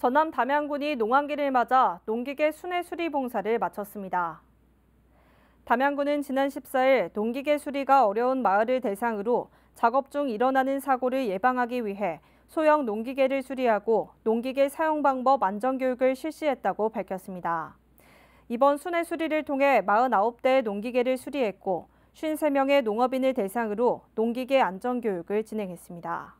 전남 담양군이 농한기를 맞아 농기계 순회 수리 봉사를 마쳤습니다. 담양군은 지난 14일 농기계 수리가 어려운 마을을 대상으로 작업 중 일어나는 사고를 예방하기 위해 소형 농기계를 수리하고 농기계 사용 방법 안전 교육을 실시했다고 밝혔습니다. 이번 순회 수리를 통해 4 9대 농기계를 수리했고 53명의 농업인을 대상으로 농기계 안전교육을 진행했습니다.